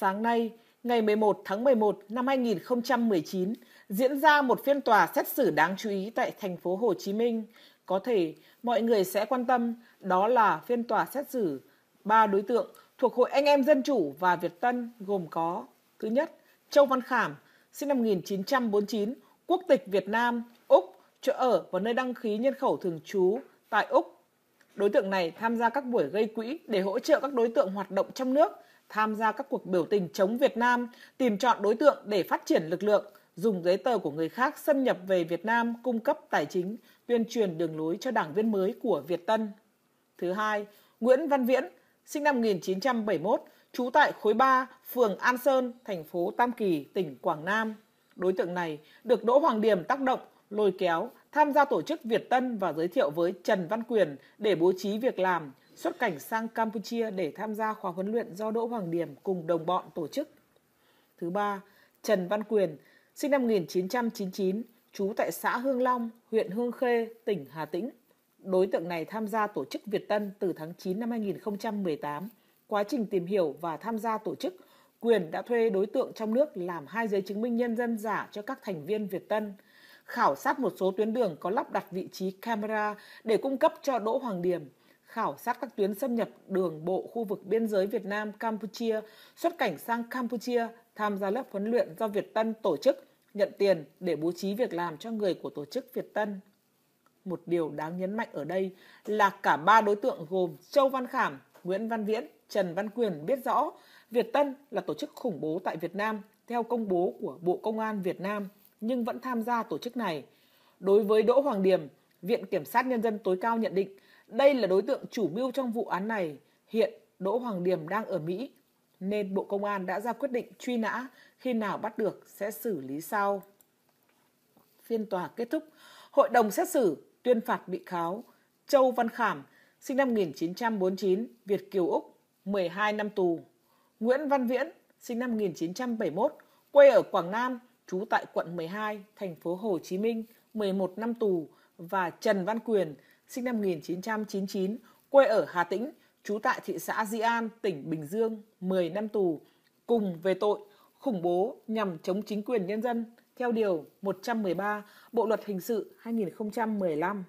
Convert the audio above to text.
sáng nay, ngày 11 tháng 11 năm 2019, diễn ra một phiên tòa xét xử đáng chú ý tại thành phố Hồ Chí Minh. Có thể mọi người sẽ quan tâm đó là phiên tòa xét xử ba đối tượng thuộc Hội Anh em Dân Chủ và Việt Tân gồm có Thứ nhất, Châu Văn Khảm, sinh năm 1949, quốc tịch Việt Nam, Úc, chỗ ở và nơi đăng ký nhân khẩu thường trú tại Úc. Đối tượng này tham gia các buổi gây quỹ để hỗ trợ các đối tượng hoạt động trong nước tham gia các cuộc biểu tình chống Việt Nam, tìm chọn đối tượng để phát triển lực lượng, dùng giấy tờ của người khác xâm nhập về Việt Nam cung cấp tài chính, tuyên truyền đường lối cho đảng viên mới của Việt Tân. Thứ hai, Nguyễn Văn Viễn, sinh năm 1971, trú tại khối 3, phường An Sơn, thành phố Tam Kỳ, tỉnh Quảng Nam. Đối tượng này được Đỗ Hoàng Điểm tác động, lôi kéo, tham gia tổ chức Việt Tân và giới thiệu với Trần Văn Quyền để bố trí việc làm, xuất cảnh sang Campuchia để tham gia khóa huấn luyện do Đỗ Hoàng Điểm cùng đồng bọn tổ chức. Thứ ba, Trần Văn Quyền, sinh năm 1999, trú tại xã Hương Long, huyện Hương Khê, tỉnh Hà Tĩnh. Đối tượng này tham gia tổ chức Việt Tân từ tháng 9 năm 2018. Quá trình tìm hiểu và tham gia tổ chức, Quyền đã thuê đối tượng trong nước làm hai giấy chứng minh nhân dân giả cho các thành viên Việt Tân, khảo sát một số tuyến đường có lắp đặt vị trí camera để cung cấp cho Đỗ Hoàng Điểm khảo sát các tuyến xâm nhập đường bộ khu vực biên giới Việt Nam Campuchia, xuất cảnh sang Campuchia, tham gia lớp huấn luyện do Việt Tân tổ chức, nhận tiền để bố trí việc làm cho người của tổ chức Việt Tân. Một điều đáng nhấn mạnh ở đây là cả ba đối tượng gồm Châu Văn Khảm, Nguyễn Văn Viễn, Trần Văn Quyền biết rõ Việt Tân là tổ chức khủng bố tại Việt Nam theo công bố của Bộ Công an Việt Nam nhưng vẫn tham gia tổ chức này. Đối với Đỗ Hoàng Điểm, Viện Kiểm sát Nhân dân tối cao nhận định đây là đối tượng chủ mưu trong vụ án này. Hiện Đỗ Hoàng Điểm đang ở Mỹ, nên Bộ Công an đã ra quyết định truy nã. Khi nào bắt được sẽ xử lý sau. Phiên tòa kết thúc. Hội đồng xét xử tuyên phạt bị cáo Châu Văn Khảm, sinh năm 1949, Việt Kiều Úc, 12 năm tù. Nguyễn Văn Viễn, sinh năm 1971, quê ở Quảng Nam, trú tại quận 12, thành phố Hồ Chí Minh, 11 năm tù và Trần Văn Quyền, sinh năm 1999, quê ở Hà Tĩnh, trú tại thị xã Di An, tỉnh Bình Dương, 10 năm tù, cùng về tội khủng bố nhằm chống chính quyền nhân dân theo Điều 113 Bộ Luật Hình sự 2015.